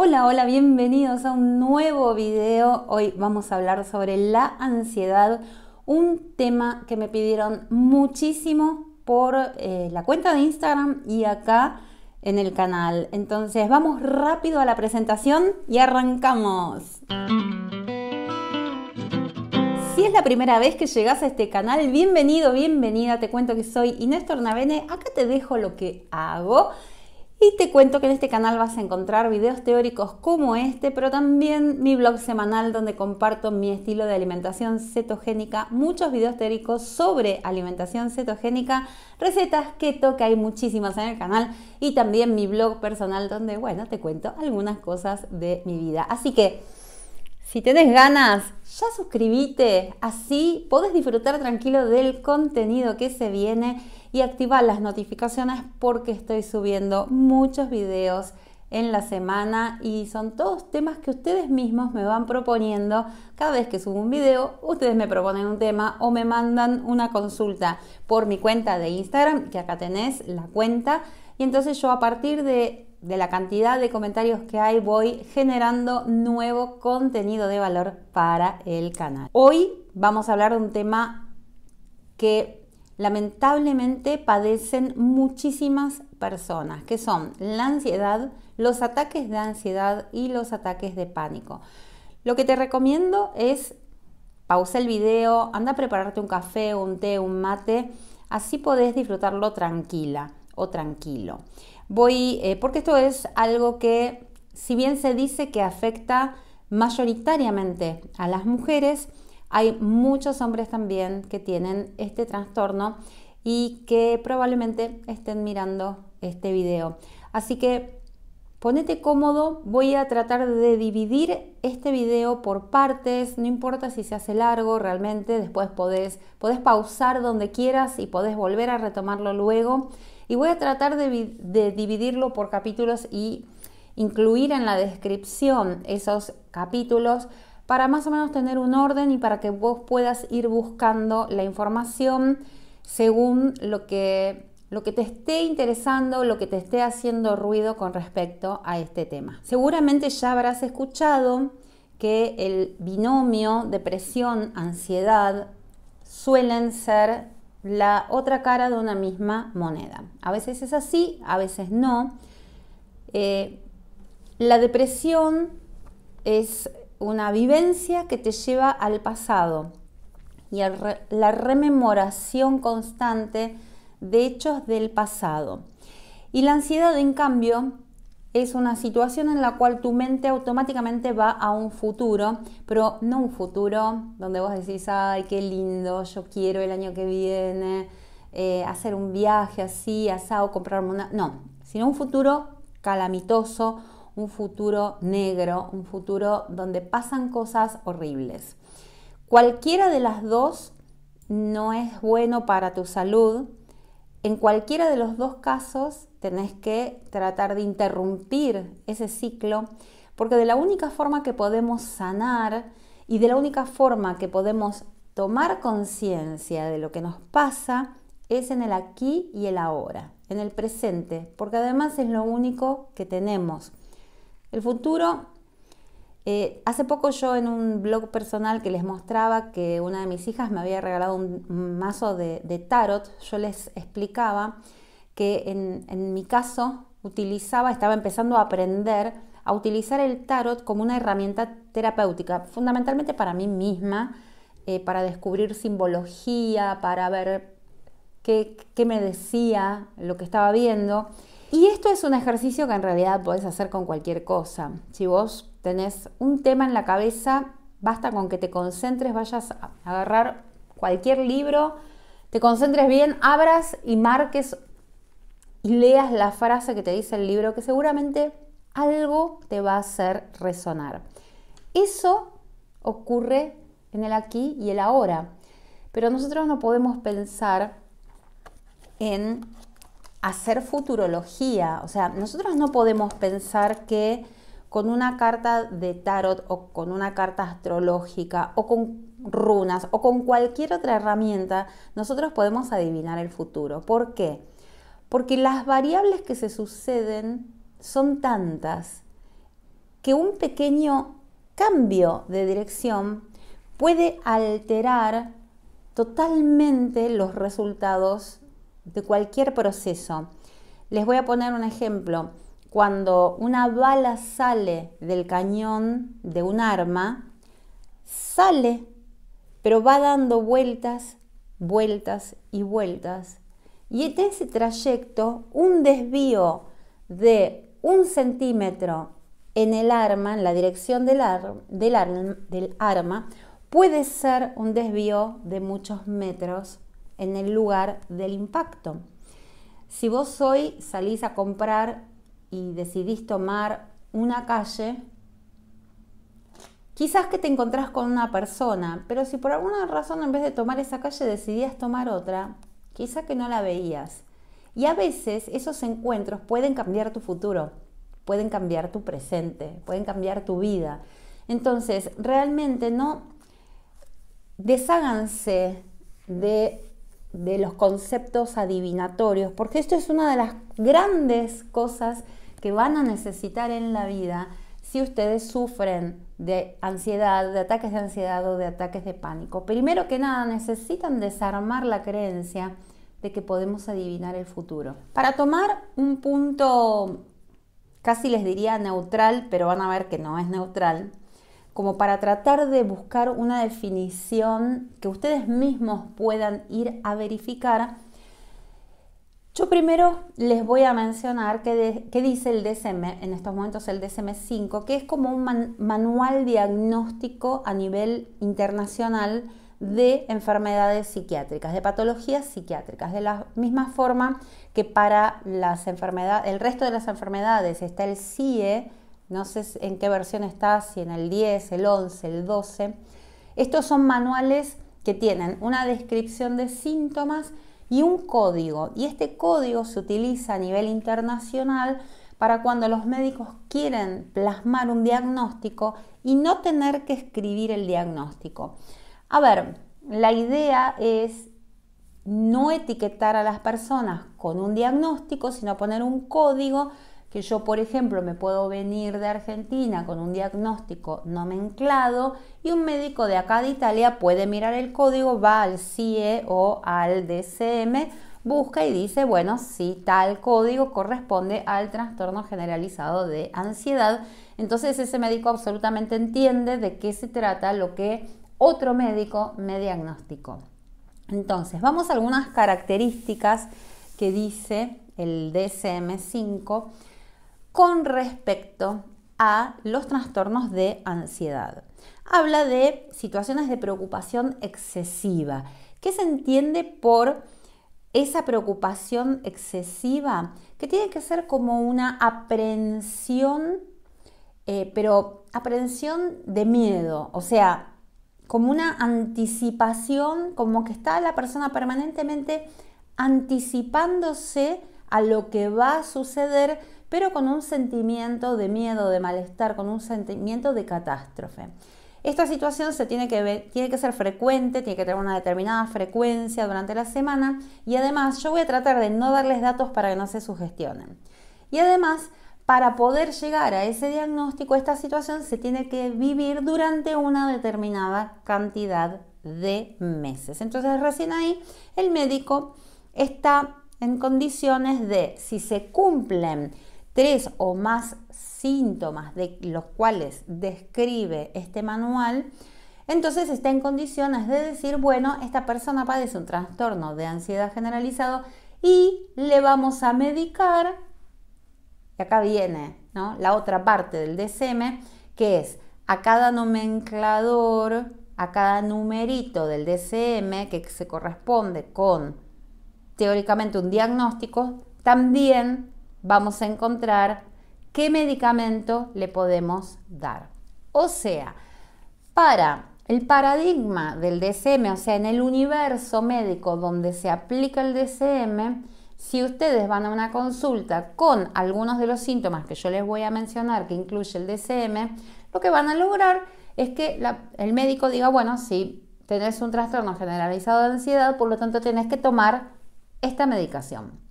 Hola, hola, bienvenidos a un nuevo video. Hoy vamos a hablar sobre la ansiedad, un tema que me pidieron muchísimo por eh, la cuenta de Instagram y acá en el canal. Entonces vamos rápido a la presentación y arrancamos. Si es la primera vez que llegas a este canal, bienvenido, bienvenida. Te cuento que soy Inés Tornavene. Acá te dejo lo que hago y te cuento que en este canal vas a encontrar videos teóricos como este, pero también mi blog semanal donde comparto mi estilo de alimentación cetogénica, muchos videos teóricos sobre alimentación cetogénica, recetas que toca, hay muchísimas en el canal, y también mi blog personal donde, bueno, te cuento algunas cosas de mi vida. Así que... Si tenés ganas, ya suscribite, así podés disfrutar tranquilo del contenido que se viene y activar las notificaciones porque estoy subiendo muchos videos en la semana y son todos temas que ustedes mismos me van proponiendo. Cada vez que subo un video, ustedes me proponen un tema o me mandan una consulta por mi cuenta de Instagram, que acá tenés la cuenta. Y entonces yo a partir de, de la cantidad de comentarios que hay voy generando nuevo contenido de valor para el canal. Hoy vamos a hablar de un tema que lamentablemente padecen muchísimas personas, que son la ansiedad, los ataques de ansiedad y los ataques de pánico. Lo que te recomiendo es pausa el video, anda a prepararte un café, un té, un mate, así podés disfrutarlo tranquila o tranquilo. Voy, eh, porque esto es algo que, si bien se dice que afecta mayoritariamente a las mujeres, hay muchos hombres también que tienen este trastorno y que probablemente estén mirando este video. Así que ponete cómodo, voy a tratar de dividir este video por partes, no importa si se hace largo realmente, después podés, pausar donde quieras y podés volver a retomarlo luego. Y voy a tratar de, de dividirlo por capítulos y incluir en la descripción esos capítulos para más o menos tener un orden y para que vos puedas ir buscando la información según lo que, lo que te esté interesando, lo que te esté haciendo ruido con respecto a este tema. Seguramente ya habrás escuchado que el binomio depresión-ansiedad suelen ser la otra cara de una misma moneda. A veces es así, a veces no. Eh, la depresión es una vivencia que te lleva al pasado y la rememoración constante de hechos del pasado. Y la ansiedad, en cambio, es una situación en la cual tu mente automáticamente va a un futuro, pero no un futuro donde vos decís, ay, qué lindo, yo quiero el año que viene eh, hacer un viaje así, asado, comprarme una... No, sino un futuro calamitoso un futuro negro, un futuro donde pasan cosas horribles. Cualquiera de las dos no es bueno para tu salud. En cualquiera de los dos casos tenés que tratar de interrumpir ese ciclo, porque de la única forma que podemos sanar y de la única forma que podemos tomar conciencia de lo que nos pasa es en el aquí y el ahora, en el presente, porque además es lo único que tenemos. El futuro, eh, hace poco yo en un blog personal que les mostraba que una de mis hijas me había regalado un mazo de, tarot, yo les explicaba que en, mi caso utilizaba, estaba empezando a aprender a utilizar el tarot como una herramienta terapéutica, fundamentalmente para mí misma, eh, para descubrir simbología, para ver qué, me decía lo que estaba viendo. Y esto es un ejercicio que en realidad podés hacer con cualquier cosa. Si vos tenés un tema en la cabeza, basta con que te concentres, vayas a agarrar cualquier libro, te concentres bien, abras y marques y leas la frase que te dice el libro, que seguramente algo te va a hacer resonar. Eso ocurre en el aquí y el ahora, pero nosotros no podemos pensar en hacer futurología. O sea, nosotros no podemos pensar que con una carta de tarot o con una carta astrológica o con runas o con cualquier otra herramienta, nosotros podemos adivinar el futuro. ¿Por qué? Porque las variables que se suceden son tantas que un pequeño cambio de dirección puede alterar totalmente los resultados de cualquier proceso. Les voy a poner un ejemplo. Cuando una bala sale del cañón de un arma, sale, pero va dando vueltas, vueltas y vueltas. Y en ese trayecto, un desvío de un centímetro en el arma, en la dirección del, del arma, puede ser un desvío de muchos metros en el lugar del impacto. Si vos hoy salís a comprar y decidís tomar una calle, quizás que te encontrás con una persona, pero si por alguna razón en vez de tomar esa calle decidías tomar otra, quizás que no la veías. Y a veces esos encuentros pueden cambiar tu futuro, pueden cambiar tu presente, pueden cambiar tu vida. Entonces, realmente no desháganse de de los conceptos adivinatorios, porque esto es una de las grandes cosas que van a necesitar en la vida si ustedes sufren de ansiedad, de ataques de ansiedad o de ataques de pánico. Primero que nada, necesitan desarmar la creencia de que podemos adivinar el futuro. Para tomar un punto, casi les diría neutral, pero van a ver que no es neutral, como para tratar de buscar una definición que ustedes mismos puedan ir a verificar, yo primero les voy a mencionar qué, dice el DSM, en estos momentos el DSM5, que es como un manual diagnóstico a nivel internacional de enfermedades psiquiátricas, de patologías psiquiátricas, de la misma forma que para las enfermedades, el resto de las enfermedades está el CIE, no sé en qué versión está, si en el 10, el 11, el 12. Estos son manuales que tienen una descripción de síntomas y un código. Y este código se utiliza a nivel internacional para cuando los médicos quieren plasmar un diagnóstico y no tener que escribir el diagnóstico. A ver, la idea es no etiquetar a las personas con un diagnóstico, sino poner un código que yo, por ejemplo, me puedo venir de Argentina con un diagnóstico nomenclado y un médico de acá de Italia puede mirar el código, va al CIE o al DCM, busca y dice, bueno, si tal código corresponde al trastorno generalizado de ansiedad, entonces ese médico absolutamente entiende de qué se trata lo que otro médico me diagnosticó. Entonces, vamos a algunas características que dice el DSM-5 con respecto a los trastornos de ansiedad. Habla de situaciones de preocupación excesiva. ¿Qué se entiende por esa preocupación excesiva? Que tiene que ser como una aprensión, eh, pero aprensión de miedo, o sea, como una anticipación, como que está la persona permanentemente anticipándose a lo que va a suceder pero con un sentimiento de miedo, de malestar, con un sentimiento de catástrofe. Esta situación se tiene que ver, tiene que ser frecuente, tiene que tener una determinada frecuencia durante la semana y además yo voy a tratar de no darles datos para que no se sugestionen. Y además, para poder llegar a ese diagnóstico, esta situación se tiene que vivir durante una determinada cantidad de meses. Entonces, recién ahí el médico está en condiciones de, si se cumplen tres o más síntomas de los cuales describe este manual, entonces está en condiciones de decir, bueno, esta persona padece un trastorno de ansiedad generalizado y le vamos a medicar, y acá viene la otra parte del DSM, que es a cada nomenclador, a cada numerito del DSM que se corresponde con teóricamente un diagnóstico, también vamos a encontrar qué medicamento le podemos dar. O sea, para el paradigma del DCM, o sea, en el universo médico donde se aplica el DCM, si ustedes van a una consulta con algunos de los síntomas que yo les voy a mencionar que incluye el DCM, lo que van a lograr es que el médico diga, bueno, si tenés un trastorno generalizado de ansiedad, por lo tanto tenés que tomar esta medicación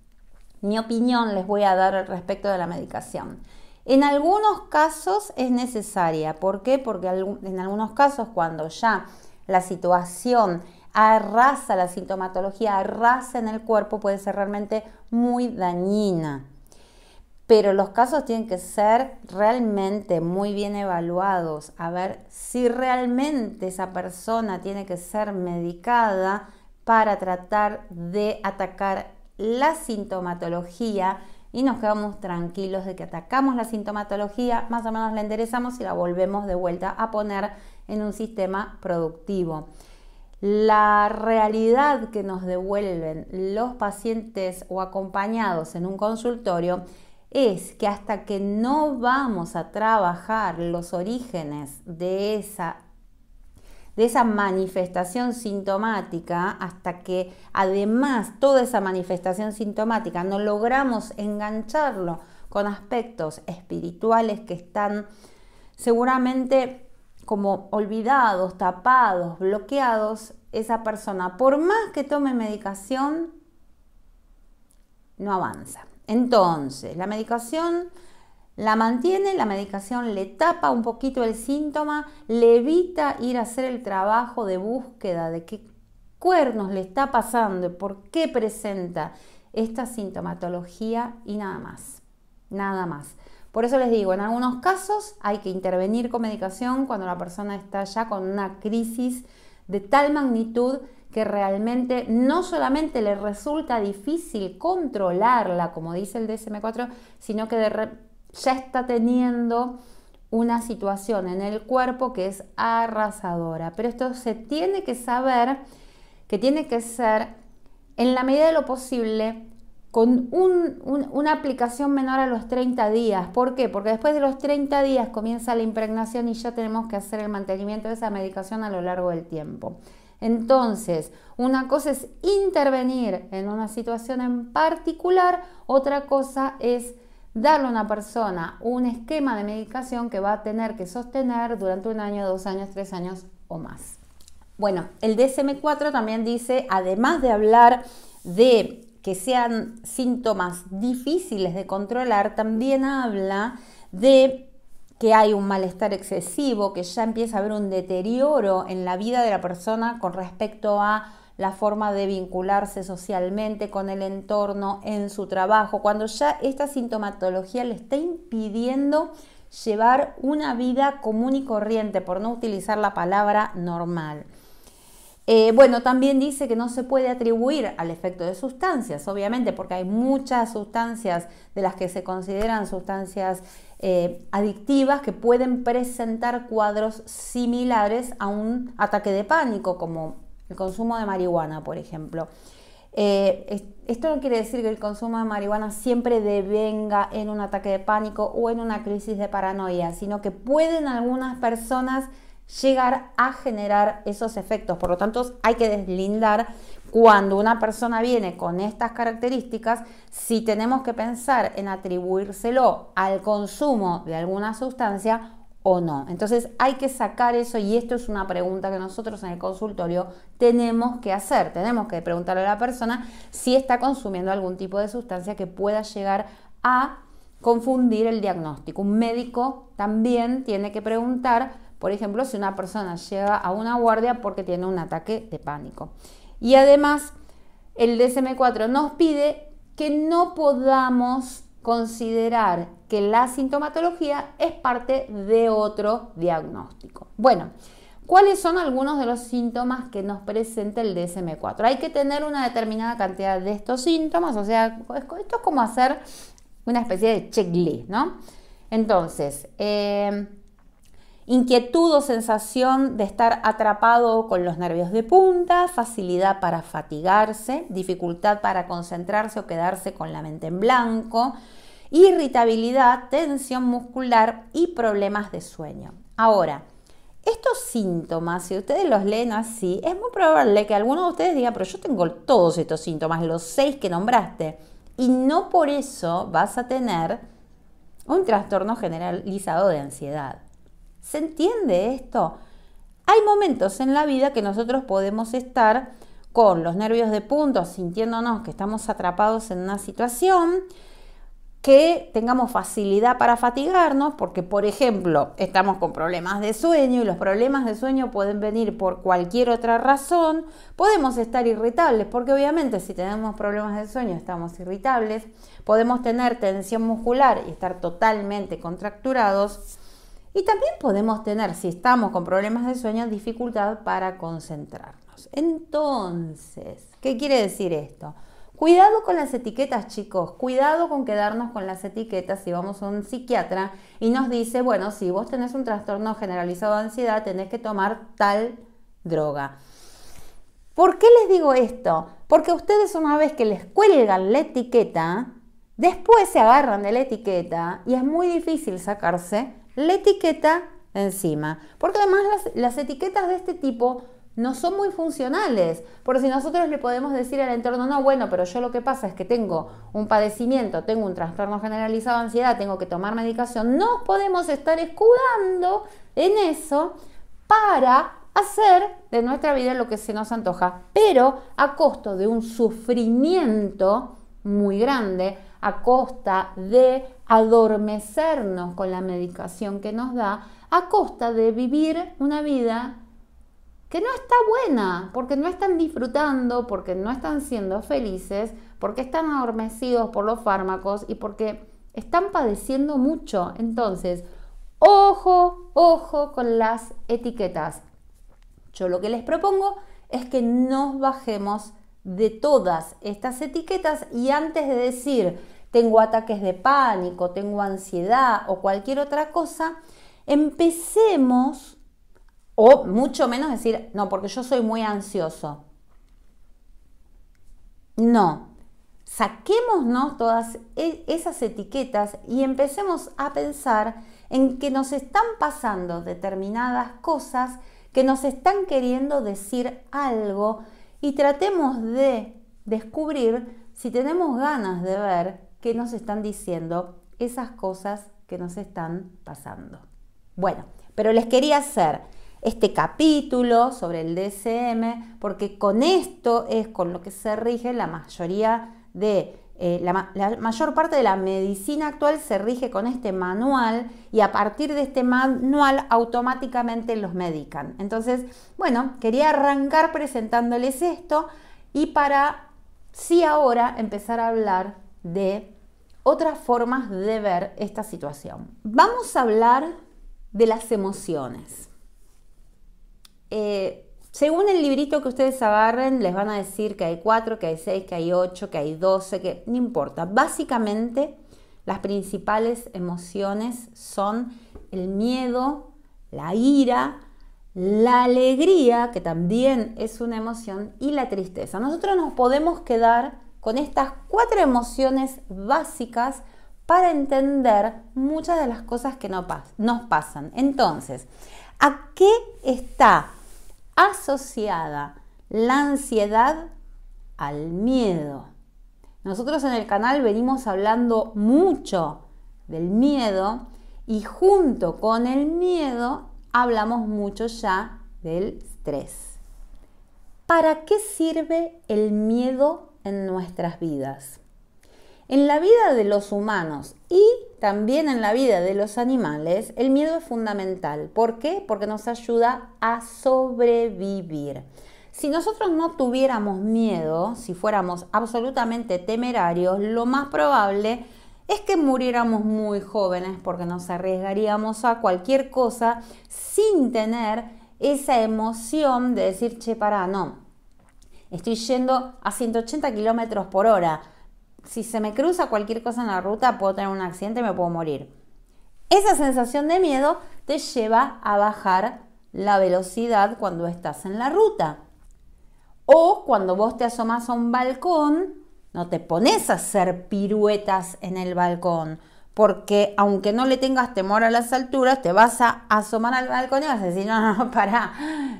mi opinión les voy a dar al respecto de la medicación. En algunos casos es necesaria. ¿Por qué? Porque en algunos casos cuando ya la situación arrasa la sintomatología, arrasa en el cuerpo, puede ser realmente muy dañina. Pero los casos tienen que ser realmente muy bien evaluados, a ver si realmente esa persona tiene que ser medicada para tratar de atacar la sintomatología y nos quedamos tranquilos de que atacamos la sintomatología, más o menos la enderezamos y la volvemos de vuelta a poner en un sistema productivo. La realidad que nos devuelven los pacientes o acompañados en un consultorio es que hasta que no vamos a trabajar los orígenes de esa de esa manifestación sintomática hasta que además toda esa manifestación sintomática no logramos engancharlo con aspectos espirituales que están seguramente como olvidados, tapados, bloqueados, esa persona, por más que tome medicación, no avanza. Entonces, la medicación la mantiene, la medicación le tapa un poquito el síntoma, le evita ir a hacer el trabajo de búsqueda de qué cuernos le está pasando, por qué presenta esta sintomatología y nada más. Nada más. Por eso les digo, en algunos casos hay que intervenir con medicación cuando la persona está ya con una crisis de tal magnitud que realmente no solamente le resulta difícil controlarla, como dice el DSM4, sino que de ya está teniendo una situación en el cuerpo que es arrasadora. Pero esto se tiene que saber que tiene que ser, en la medida de lo posible, con una aplicación menor a los 30 días. ¿Por qué? Porque después de los 30 días comienza la impregnación y ya tenemos que hacer el mantenimiento de esa medicación a lo largo del tiempo. Entonces, una cosa es intervenir en una situación en particular, otra cosa es darle a una persona un esquema de medicación que va a tener que sostener durante un año, dos años, tres años o más. Bueno, el DSM4 también dice, además de hablar de que sean síntomas difíciles de controlar, también habla de que hay un malestar excesivo, que ya empieza a haber un deterioro en la vida de la persona con respecto a la forma de vincularse socialmente con el entorno, en su trabajo, cuando ya esta sintomatología le está impidiendo llevar una vida común y corriente, por no utilizar la palabra normal. Eh, bueno, también dice que no se puede atribuir al efecto de sustancias, obviamente, porque hay muchas sustancias de las que se consideran sustancias eh, adictivas que pueden presentar cuadros similares a un ataque de pánico, como el consumo de marihuana, por ejemplo. Eh, esto no quiere decir que el consumo de marihuana siempre devenga en un ataque de pánico o en una crisis de paranoia, sino que pueden algunas personas llegar a generar esos efectos. Por lo tanto, hay que deslindar cuando una persona viene con estas características, si tenemos que pensar en atribuírselo al consumo de alguna sustancia no. Entonces hay que sacar eso y esto es una pregunta que nosotros en el consultorio tenemos que hacer. Tenemos que preguntarle a la persona si está consumiendo algún tipo de sustancia que pueda llegar a confundir el diagnóstico. Un médico también tiene que preguntar, por ejemplo, si una persona llega a una guardia porque tiene un ataque de pánico. Y además, el DSM4 nos pide que no podamos considerar que la sintomatología es parte de otro diagnóstico. Bueno, ¿cuáles son algunos de los síntomas que nos presenta el DSM4? Hay que tener una determinada cantidad de estos síntomas, o sea, esto es como hacer una especie de checklist, ¿no? Entonces, eh, inquietud o sensación de estar atrapado con los nervios de punta, facilidad para fatigarse, dificultad para concentrarse o quedarse con la mente en blanco, irritabilidad, tensión muscular y problemas de sueño. Ahora, estos síntomas, si ustedes los leen así, es muy probable que alguno de ustedes diga, pero yo tengo todos estos síntomas, los seis que nombraste, y no por eso vas a tener un trastorno generalizado de ansiedad. ¿Se entiende esto? Hay momentos en la vida que nosotros podemos estar con los nervios de punto, sintiéndonos que estamos atrapados en una situación, que tengamos facilidad para fatigarnos, porque por ejemplo estamos con problemas de sueño y los problemas de sueño pueden venir por cualquier otra razón, podemos estar irritables, porque obviamente si tenemos problemas de sueño estamos irritables, podemos tener tensión muscular y estar totalmente contracturados, y también podemos tener, si estamos con problemas de sueño, dificultad para concentrarnos. Entonces, ¿qué quiere decir esto? Cuidado con las etiquetas, chicos. Cuidado con quedarnos con las etiquetas si vamos a un psiquiatra y nos dice, bueno, si vos tenés un trastorno generalizado de ansiedad, tenés que tomar tal droga. ¿Por qué les digo esto? Porque ustedes una vez que les cuelgan la etiqueta, después se agarran de la etiqueta y es muy difícil sacarse la etiqueta encima. Porque además las, las etiquetas de este tipo no son muy funcionales. Por si nosotros le podemos decir al entorno, no, bueno, pero yo lo que pasa es que tengo un padecimiento, tengo un trastorno generalizado de ansiedad, tengo que tomar medicación, no podemos estar escudando en eso para hacer de nuestra vida lo que se nos antoja, pero a costo de un sufrimiento muy grande, a costa de adormecernos con la medicación que nos da, a costa de vivir una vida que no está buena, porque no están disfrutando, porque no están siendo felices, porque están adormecidos por los fármacos y porque están padeciendo mucho. Entonces, ojo, ojo con las etiquetas. Yo lo que les propongo es que nos bajemos de todas estas etiquetas y antes de decir tengo ataques de pánico, tengo ansiedad o cualquier otra cosa, empecemos o mucho menos decir, no, porque yo soy muy ansioso. No. Saquémonos todas e-, esas etiquetas y empecemos a pensar en que nos están pasando determinadas cosas, que nos están queriendo decir algo y tratemos de descubrir si tenemos ganas de ver qué nos están diciendo esas cosas que nos están pasando. Bueno, pero les quería hacer este capítulo sobre el DSM, porque con esto es con lo que se rige la mayoría de eh, la, la, mayor parte de la medicina actual se rige con este manual y a partir de este manual automáticamente los medican. Entonces, bueno, quería arrancar presentándoles esto y para sí ahora empezar a hablar de otras formas de ver esta situación. Vamos a hablar de las emociones. Eh, según el librito que ustedes agarren, les van a decir que hay cuatro que hay seis que hay ocho que hay 12, que no importa. Básicamente, las principales emociones son el miedo, la ira, la alegría, que también es una emoción, y la tristeza. Nosotros nos podemos quedar con estas cuatro emociones básicas para entender muchas de las cosas que nos pasan. Entonces, ¿a qué está asociada la ansiedad al miedo. Nosotros en el canal venimos hablando mucho del miedo y junto con el miedo hablamos mucho ya del estrés. ¿Para qué sirve el miedo en nuestras vidas? En la vida de los humanos y también en la vida de los animales, el miedo es fundamental. ¿Por qué? Porque nos ayuda a sobrevivir. Si nosotros no tuviéramos miedo, si fuéramos absolutamente temerarios, lo más probable es que muriéramos muy jóvenes porque nos arriesgaríamos a cualquier cosa sin tener esa emoción de decir, che, pará, no, estoy yendo a 180 kilómetros por hora si se me cruza cualquier cosa en la ruta, puedo tener un accidente, y me puedo morir. Esa sensación de miedo te lleva a bajar la velocidad cuando estás en la ruta. O cuando vos te asomas a un balcón, no te pones a hacer piruetas en el balcón, porque aunque no le tengas temor a las alturas, te vas a asomar al balcón y vas a decir, no, no, no,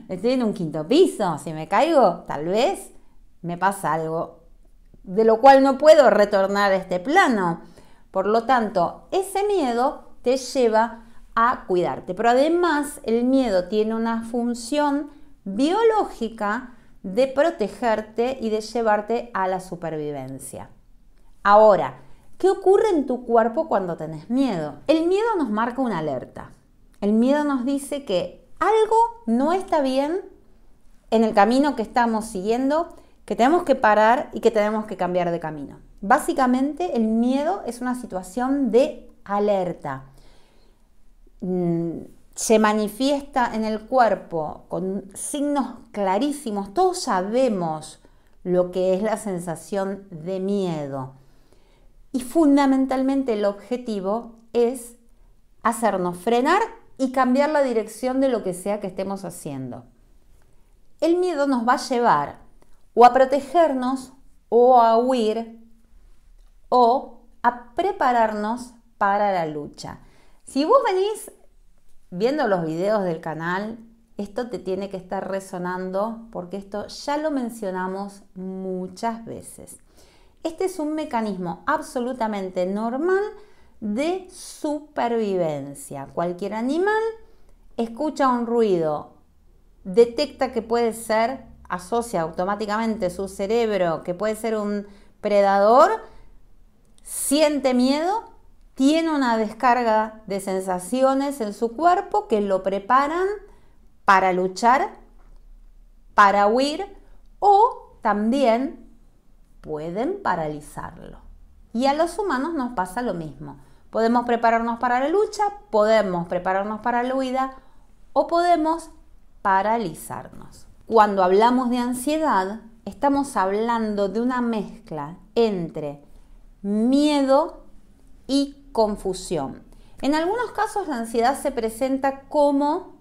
estoy en un quinto piso, si me caigo, tal vez me pasa algo de lo cual no puedo retornar a este plano. Por lo tanto, ese miedo te lleva a cuidarte. Pero además el miedo tiene una función biológica de protegerte y de llevarte a la supervivencia. Ahora, ¿qué ocurre en tu cuerpo cuando tenés miedo? El miedo nos marca una alerta. El miedo nos dice que algo no está bien en el camino que estamos siguiendo que tenemos que parar y que tenemos que cambiar de camino. Básicamente el miedo es una situación de alerta. Mm, se manifiesta en el cuerpo con signos clarísimos. Todos sabemos lo que es la sensación de miedo. Y fundamentalmente el objetivo es hacernos frenar y cambiar la dirección de lo que sea que estemos haciendo. El miedo nos va a llevar o a protegernos o a huir o a prepararnos para la lucha. Si vos venís viendo los videos del canal, esto te tiene que estar resonando porque esto ya lo mencionamos muchas veces. Este es un mecanismo absolutamente normal de supervivencia. Cualquier animal escucha un ruido, detecta que puede ser asocia automáticamente su cerebro, que puede ser un predador, siente miedo, tiene una descarga de sensaciones en su cuerpo que lo preparan para luchar, para huir o también pueden paralizarlo. Y a los humanos nos pasa lo mismo. Podemos prepararnos para la lucha, podemos prepararnos para la huida o podemos paralizarnos. Cuando hablamos de ansiedad, estamos hablando de una mezcla entre miedo y confusión. En algunos casos la ansiedad se presenta como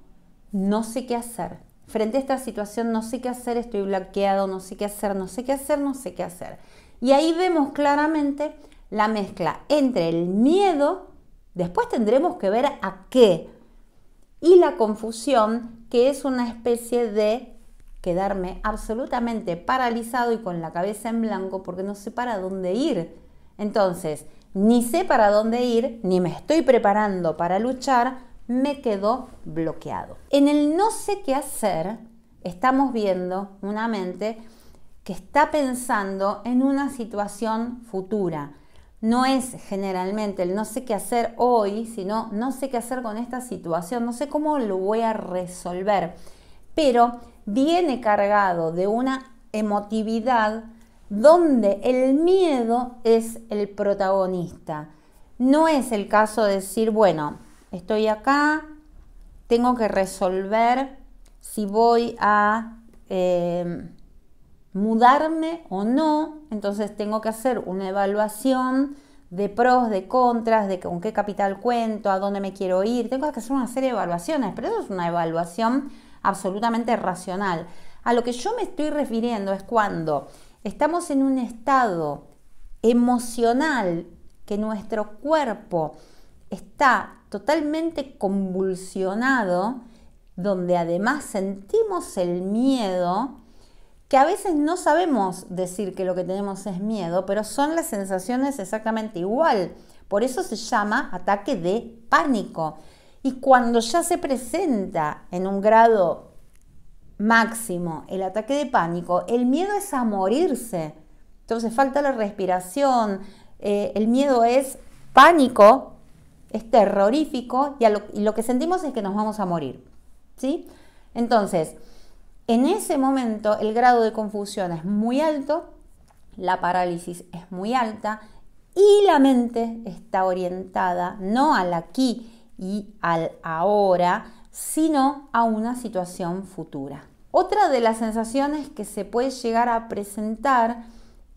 no sé qué hacer. Frente a esta situación no sé qué hacer, estoy bloqueado, no sé qué hacer, no sé qué hacer, no sé qué hacer. Y ahí vemos claramente la mezcla entre el miedo, después tendremos que ver a qué, y la confusión, que es una especie de quedarme absolutamente paralizado y con la cabeza en blanco porque no sé para dónde ir. Entonces, ni sé para dónde ir, ni me estoy preparando para luchar, me quedo bloqueado. En el no sé qué hacer, estamos viendo una mente que está pensando en una situación futura. No es generalmente el no sé qué hacer hoy, sino no sé qué hacer con esta situación, no sé cómo lo voy a resolver. Pero viene cargado de una emotividad donde el miedo es el protagonista. No es el caso de decir, bueno, estoy acá, tengo que resolver si voy a em, mudarme o no, entonces tengo que hacer una evaluación de pros, de contras, de con qué capital cuento, a dónde me quiero ir, tengo que hacer una serie de evaluaciones, pero eso es una evaluación absolutamente racional. A lo que yo me estoy refiriendo es cuando estamos en un estado emocional que nuestro cuerpo está totalmente convulsionado, donde además sentimos el miedo, que a veces no sabemos decir que lo que tenemos es miedo, pero son las sensaciones exactamente igual. Por eso se llama ataque de pánico. Y cuando ya se presenta en un grado máximo el ataque de pánico, el miedo es a morirse. Entonces falta la respiración, eh, el miedo es pánico, es terrorífico y, lo, y lo que sentimos es que nos vamos a morir. ¿sí? Entonces, en ese momento el grado de confusión es muy alto, la parálisis es muy alta y la mente está orientada no al aquí y al ahora, sino a una situación futura. Otra de las sensaciones que se puede llegar a presentar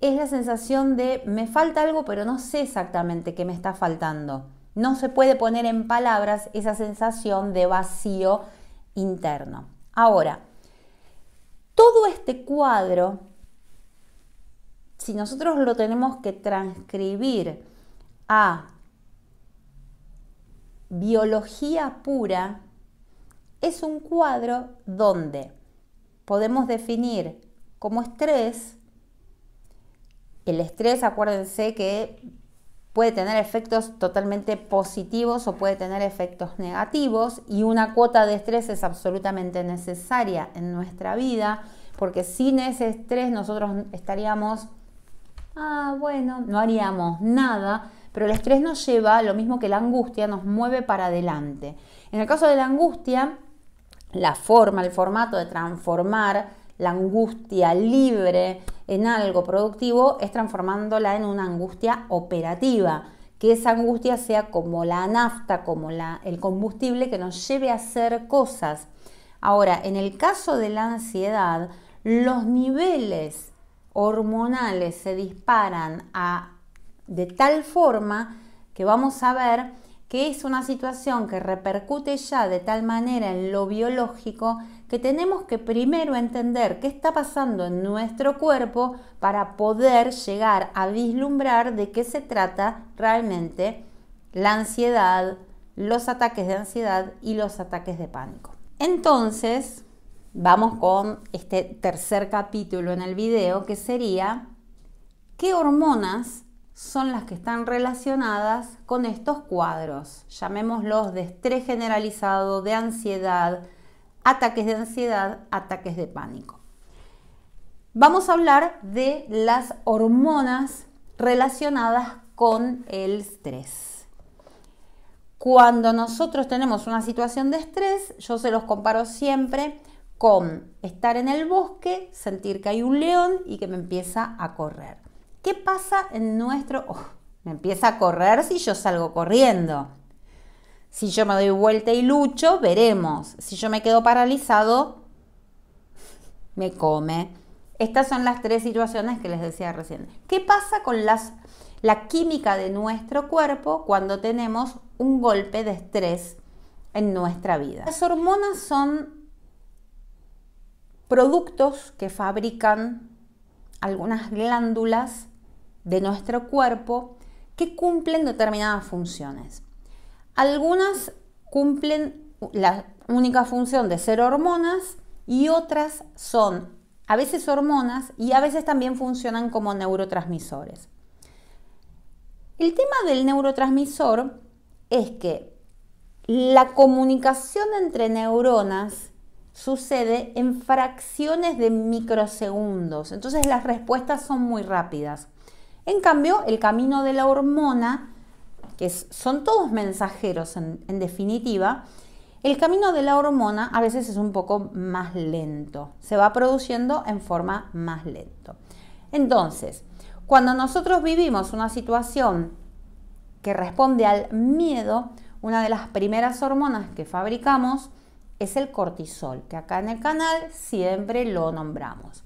es la sensación de me falta algo pero no sé exactamente qué me está faltando. No se puede poner en palabras esa sensación de vacío interno. Ahora, todo este cuadro, si nosotros lo tenemos que transcribir a biología pura es un cuadro donde podemos definir como estrés, el estrés acuérdense que puede tener efectos totalmente positivos o puede tener efectos negativos y una cuota de estrés es absolutamente necesaria en nuestra vida porque sin ese estrés nosotros estaríamos, ah, bueno, no haríamos nada pero el estrés nos lleva, lo mismo que la angustia, nos mueve para adelante. En el caso de la angustia, la forma, el formato de transformar la angustia libre en algo productivo es transformándola en una angustia operativa. Que esa angustia sea como la nafta, como el combustible que nos lleve a hacer cosas. Ahora, en el caso de la ansiedad, los niveles hormonales se disparan a de tal forma que vamos a ver que es una situación que repercute ya de tal manera en lo biológico que tenemos que primero entender qué está pasando en nuestro cuerpo para poder llegar a vislumbrar de qué se trata realmente la ansiedad, los ataques de ansiedad y los ataques de pánico. Entonces, vamos con este tercer capítulo en el video que sería qué hormonas son las que están relacionadas con estos cuadros, llamémoslos de estrés generalizado, de ansiedad, ataques de ansiedad, ataques de pánico. Vamos a hablar de las hormonas relacionadas con el estrés. Cuando nosotros tenemos una situación de estrés, yo se los comparo siempre con estar en el bosque, sentir que hay un león y que me empieza a correr. ¿Qué pasa en nuestro... ¡Oh! me empieza a correr si yo salgo corriendo. Si yo me doy vuelta y lucho, veremos. Si yo me quedo paralizado, me come. Estas son las tres situaciones que les decía recién. ¿Qué pasa con las, la química de nuestro cuerpo cuando tenemos un golpe de estrés en nuestra vida? Las hormonas son productos que fabrican algunas glándulas de nuestro cuerpo que cumplen determinadas funciones. Algunas cumplen la única función de ser hormonas y otras son a veces hormonas y a veces también funcionan como neurotransmisores. El tema del neurotransmisor es que la comunicación entre neuronas sucede en fracciones de microsegundos, entonces las respuestas son muy rápidas. En cambio, el camino de la hormona, que son todos mensajeros en, en definitiva, el camino de la hormona a veces es un poco más lento, se va produciendo en forma más lento. Entonces, cuando nosotros vivimos una situación que responde al miedo, una de las primeras hormonas que fabricamos es el cortisol, que acá en el canal siempre lo nombramos.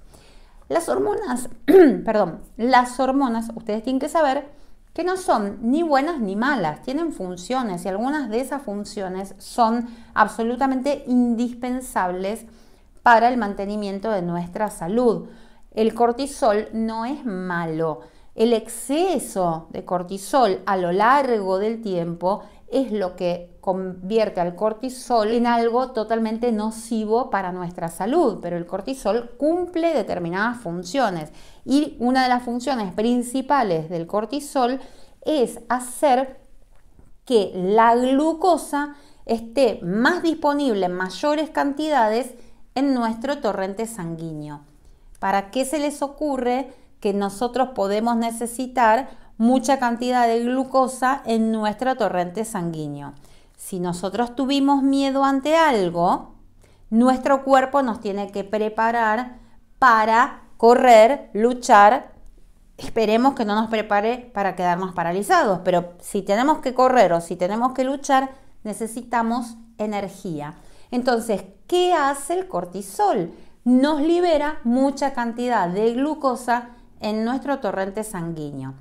Las hormonas, perdón, las hormonas, ustedes tienen que saber que no son ni buenas ni malas, tienen funciones y algunas de esas funciones son absolutamente indispensables para el mantenimiento de nuestra salud. El cortisol no es malo. El exceso de cortisol a lo largo del tiempo es lo que convierte al cortisol en algo totalmente nocivo para nuestra salud, pero el cortisol cumple determinadas funciones y una de las funciones principales del cortisol es hacer que la glucosa esté más disponible en mayores cantidades en nuestro torrente sanguíneo. ¿Para qué se les ocurre que nosotros podemos necesitar mucha cantidad de glucosa en nuestro torrente sanguíneo. Si nosotros tuvimos miedo ante algo, nuestro cuerpo nos tiene que preparar para correr, luchar. Esperemos que no nos prepare para quedarnos paralizados, pero si tenemos que correr o si tenemos que luchar, necesitamos energía. Entonces, ¿qué hace el cortisol? Nos libera mucha cantidad de glucosa en nuestro torrente sanguíneo.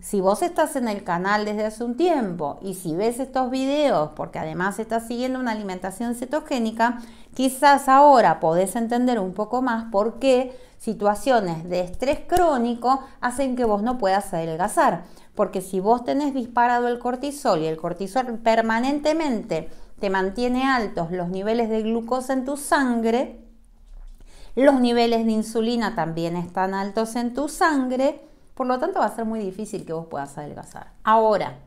Si vos estás en el canal desde hace un tiempo y si ves estos videos, porque además estás siguiendo una alimentación cetogénica, quizás ahora podés entender un poco más por qué situaciones de estrés crónico hacen que vos no puedas adelgazar. Porque si vos tenés disparado el cortisol y el cortisol permanentemente te mantiene altos los niveles de glucosa en tu sangre, los niveles de insulina también están altos en tu sangre, por lo tanto, va a ser muy difícil que vos puedas adelgazar. Ahora,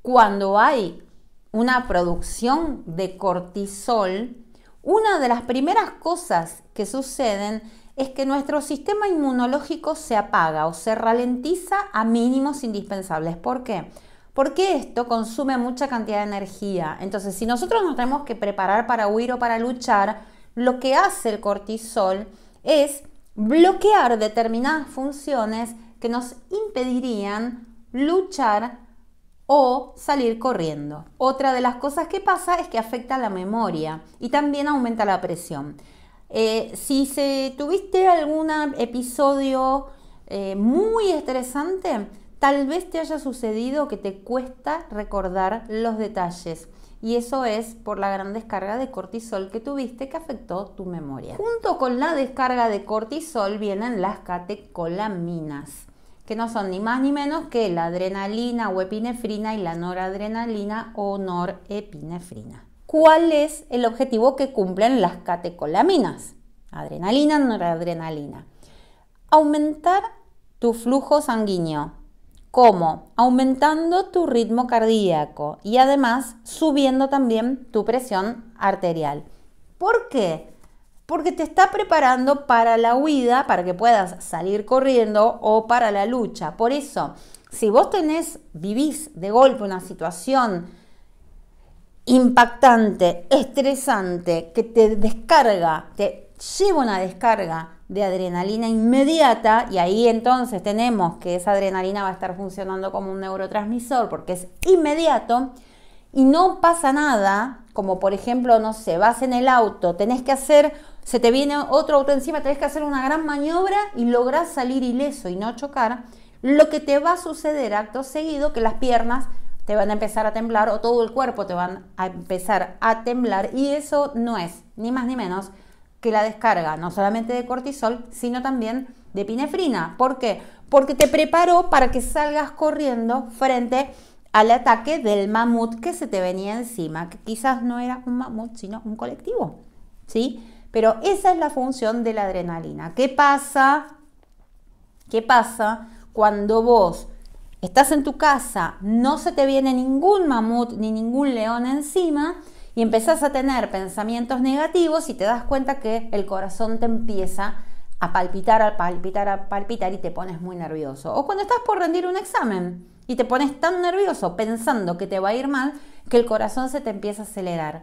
cuando hay una producción de cortisol, una de las primeras cosas que suceden es que nuestro sistema inmunológico se apaga o se ralentiza a mínimos indispensables. ¿Por qué? Porque esto consume mucha cantidad de energía. Entonces, si nosotros nos tenemos que preparar para huir o para luchar, lo que hace el cortisol es bloquear determinadas funciones que nos impedirían luchar o salir corriendo. Otra de las cosas que pasa es que afecta la memoria y también aumenta la presión. Eh, si se tuviste algún episodio eh, muy estresante, tal vez te haya sucedido que te cuesta recordar los detalles. Y eso es por la gran descarga de cortisol que tuviste que afectó tu memoria. Junto con la descarga de cortisol vienen las catecolaminas que no son ni más ni menos que la adrenalina o epinefrina y la noradrenalina o norepinefrina. ¿Cuál es el objetivo que cumplen las catecolaminas? Adrenalina, noradrenalina. Aumentar tu flujo sanguíneo. ¿Cómo? Aumentando tu ritmo cardíaco y además subiendo también tu presión arterial. ¿Por qué? porque te está preparando para la huida, para que puedas salir corriendo o para la lucha. Por eso, si vos tenés, vivís de golpe una situación impactante, estresante, que te descarga, te lleva una descarga de adrenalina inmediata y ahí entonces tenemos que esa adrenalina va a estar funcionando como un neurotransmisor porque es inmediato y no pasa nada, como por ejemplo, no sé, vas en el auto, tenés que hacer se te viene otro auto encima, tenés que hacer una gran maniobra y lográs salir ileso y no chocar, lo que te va a suceder acto seguido, que las piernas te van a empezar a temblar o todo el cuerpo te van a empezar a temblar y eso no es ni más ni menos que la descarga no solamente de cortisol, sino también de pinefrina. ¿Por qué? Porque te preparó para que salgas corriendo frente al ataque del mamut que se te venía encima, que quizás no era un mamut, sino un colectivo. ¿Sí? Pero esa es la función de la adrenalina. ¿Qué pasa? ¿Qué pasa cuando vos estás en tu casa, no se te viene ningún mamut ni ningún león encima y empezás a tener pensamientos negativos y te das cuenta que el corazón te empieza a palpitar, a palpitar, a palpitar y te pones muy nervioso. O cuando estás por rendir un examen y te pones tan nervioso pensando que te va a ir mal que el corazón se te empieza a acelerar.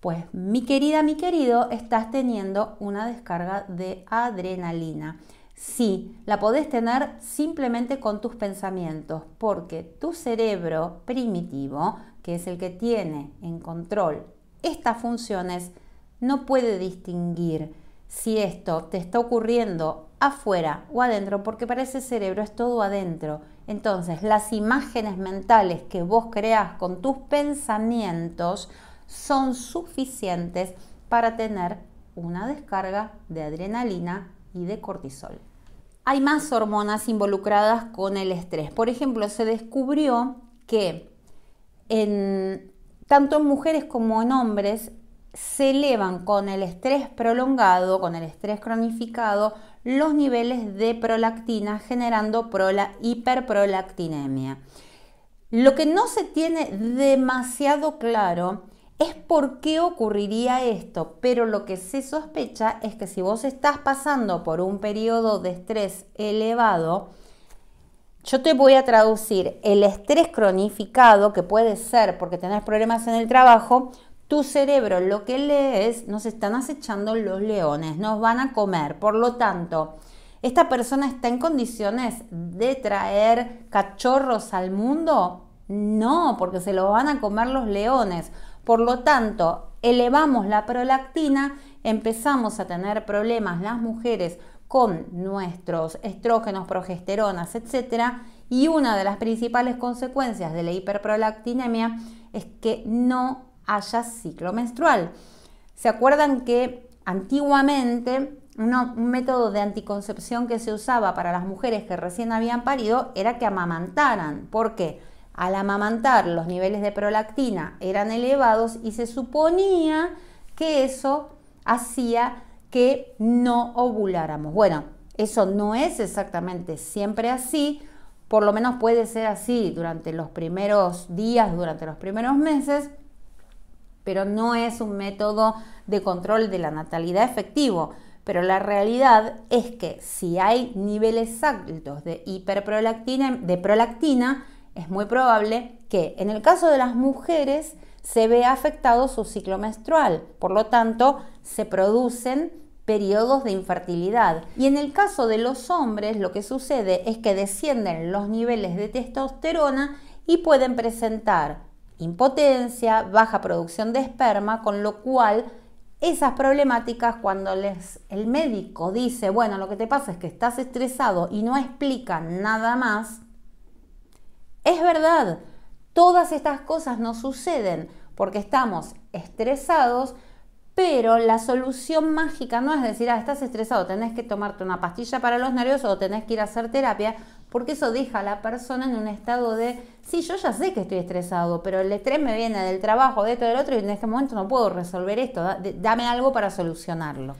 Pues mi querida, mi querido, estás teniendo una descarga de adrenalina. Sí, la podés tener simplemente con tus pensamientos, porque tu cerebro primitivo, que es el que tiene en control estas funciones, no puede distinguir si esto te está ocurriendo afuera o adentro, porque para ese cerebro es todo adentro. Entonces, las imágenes mentales que vos creas con tus pensamientos son suficientes para tener una descarga de adrenalina y de cortisol. Hay más hormonas involucradas con el estrés. Por ejemplo, se descubrió que en, tanto en mujeres como en hombres se elevan con el estrés prolongado, con el estrés cronificado, los niveles de prolactina generando hiperprolactinemia. Lo que no se tiene demasiado claro es por qué ocurriría esto, pero lo que se sospecha es que si vos estás pasando por un periodo de estrés elevado, yo te voy a traducir el estrés cronificado, que puede ser porque tenés problemas en el trabajo, tu cerebro lo que lee es, nos están acechando los leones, nos van a comer, por lo tanto, esta persona está en condiciones de traer cachorros al mundo. No, porque se los van a comer los leones. Por lo tanto, elevamos la prolactina, empezamos a tener problemas las mujeres con nuestros estrógenos, progesteronas, etc. Y una de las principales consecuencias de la hiperprolactinemia es que no haya ciclo menstrual. ¿Se acuerdan que antiguamente un método de anticoncepción que se usaba para las mujeres que recién habían parido era que amamantaran? ¿Por qué? Al amamantar los niveles de prolactina eran elevados y se suponía que eso hacía que no ovuláramos. Bueno, eso no es exactamente siempre así, por lo menos puede ser así durante los primeros días, durante los primeros meses, pero no es un método de control de la natalidad efectivo. Pero la realidad es que si hay niveles altos de hiperprolactina, de prolactina, es muy probable que en el caso de las mujeres se vea afectado su ciclo menstrual, por lo tanto se producen periodos de infertilidad. Y en el caso de los hombres lo que sucede es que descienden los niveles de testosterona y pueden presentar impotencia, baja producción de esperma, con lo cual esas problemáticas cuando les, el médico dice, bueno, lo que te pasa es que estás estresado y no explica nada más, es verdad, todas estas cosas nos suceden porque estamos estresados, pero la solución mágica no es decir, ah, estás estresado, tenés que tomarte una pastilla para los nervios o tenés que ir a hacer terapia, porque eso deja a la persona en un estado de, sí, yo ya sé que estoy estresado, pero el estrés me viene del trabajo, de esto, del otro, y en este momento no puedo resolver esto, dame algo para solucionarlo.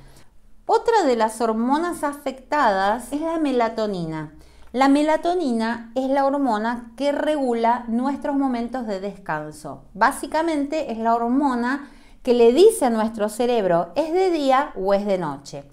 Otra de las hormonas afectadas es la melatonina. La melatonina es la hormona que regula nuestros momentos de descanso. Básicamente es la hormona que le dice a nuestro cerebro es de día o es de noche.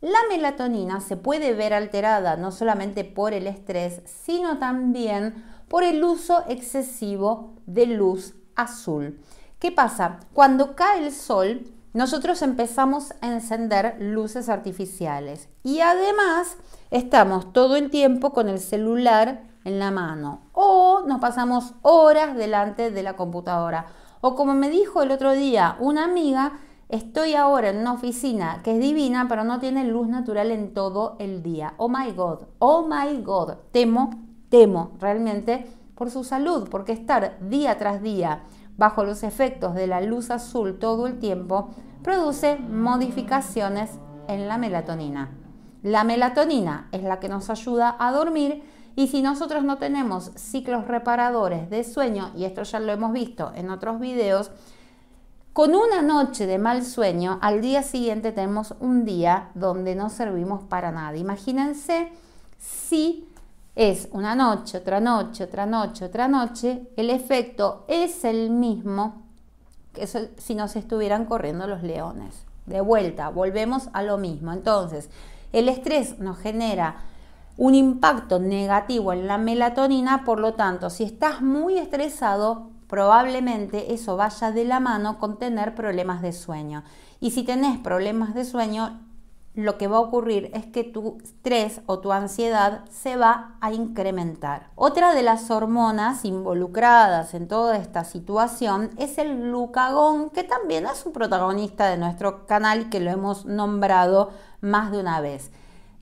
La melatonina se puede ver alterada no solamente por el estrés, sino también por el uso excesivo de luz azul. ¿Qué pasa? Cuando cae el sol, nosotros empezamos a encender luces artificiales y además estamos todo el tiempo con el celular en la mano o nos pasamos horas delante de la computadora. O como me dijo el otro día una amiga, estoy ahora en una oficina que es divina pero no tiene luz natural en todo el día. Oh my god, oh my god, temo, temo realmente por su salud, porque estar día tras día bajo los efectos de la luz azul todo el tiempo, produce modificaciones en la melatonina. La melatonina es la que nos ayuda a dormir y si nosotros no tenemos ciclos reparadores de sueño, y esto ya lo hemos visto en otros videos, con una noche de mal sueño, al día siguiente tenemos un día donde no servimos para nada. Imagínense si es una noche, otra noche, otra noche, otra noche, el efecto es el mismo que si nos estuvieran corriendo los leones. De vuelta, volvemos a lo mismo. Entonces, el estrés nos genera un impacto negativo en la melatonina, por lo tanto, si estás muy estresado, probablemente eso vaya de la mano con tener problemas de sueño. Y si tenés problemas de sueño, lo que va a ocurrir es que tu estrés o tu ansiedad se va a incrementar. Otra de las hormonas involucradas en toda esta situación es el glucagón, que también es un protagonista de nuestro canal y que lo hemos nombrado más de una vez.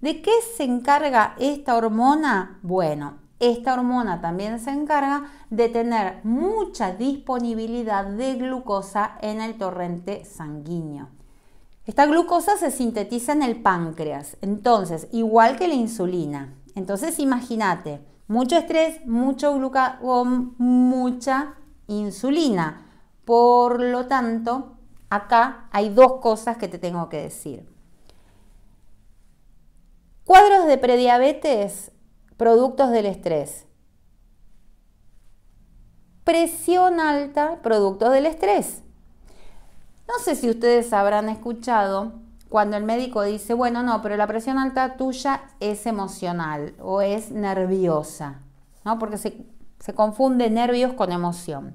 ¿De qué se encarga esta hormona? Bueno, esta hormona también se encarga de tener mucha disponibilidad de glucosa en el torrente sanguíneo. Esta glucosa se sintetiza en el páncreas, entonces, igual que la insulina. Entonces, imagínate, mucho estrés, mucho glucagón, mucha insulina. Por lo tanto, acá hay dos cosas que te tengo que decir. Cuadros de prediabetes, productos del estrés. Presión alta, productos del estrés. No sé si ustedes habrán escuchado cuando el médico dice, bueno, no, pero la presión alta tuya es emocional o es nerviosa, ¿no? Porque se, confunde nervios con emoción.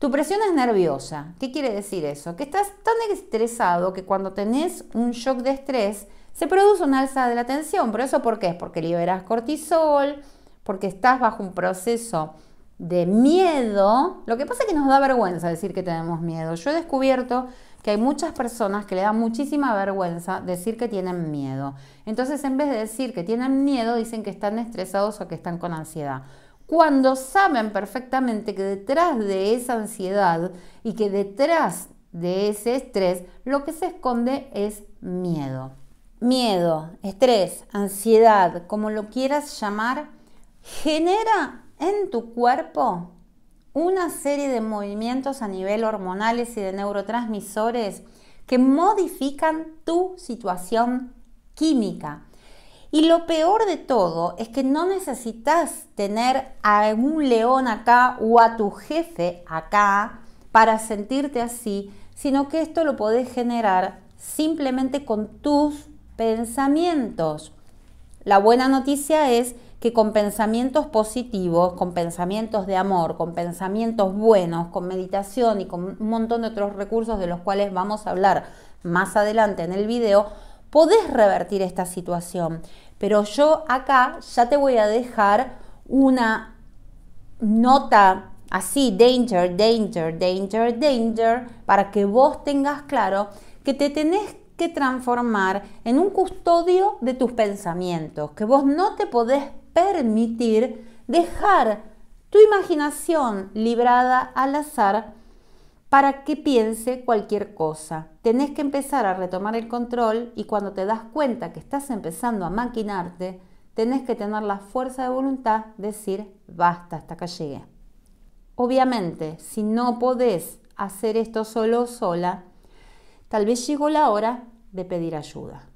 Tu presión es nerviosa. ¿Qué quiere decir eso? Que estás tan estresado que cuando tenés un shock de estrés se produce un alza de la tensión. ¿Pero eso por qué? porque liberas cortisol, porque estás bajo un proceso de miedo, lo que pasa es que nos da vergüenza decir que tenemos miedo. Yo he descubierto que hay muchas personas que le da muchísima vergüenza decir que tienen miedo. Entonces, en vez de decir que tienen miedo, dicen que están estresados o que están con ansiedad. Cuando saben perfectamente que detrás de esa ansiedad y que detrás de ese estrés, lo que se esconde es miedo. Miedo, estrés, ansiedad, como lo quieras llamar, genera en tu cuerpo una serie de movimientos a nivel hormonales y de neurotransmisores que modifican tu situación química. Y lo peor de todo es que no necesitas tener a un león acá o a tu jefe acá para sentirte así, sino que esto lo podés generar simplemente con tus pensamientos. La buena noticia es que con pensamientos positivos, con pensamientos de amor, con pensamientos buenos, con meditación y con un montón de otros recursos de los cuales vamos a hablar más adelante en el video, podés revertir esta situación. Pero yo acá ya te voy a dejar una nota así, danger, danger, danger, danger, para que vos tengas claro que te tenés que transformar en un custodio de tus pensamientos, que vos no te podés permitir dejar tu imaginación librada al azar para que piense cualquier cosa. Tenés que empezar a retomar el control y cuando te das cuenta que estás empezando a maquinarte, tenés que tener la fuerza de voluntad de decir, basta, hasta que llegué. Obviamente, si no podés hacer esto solo o sola, tal vez llegó la hora de pedir ayuda.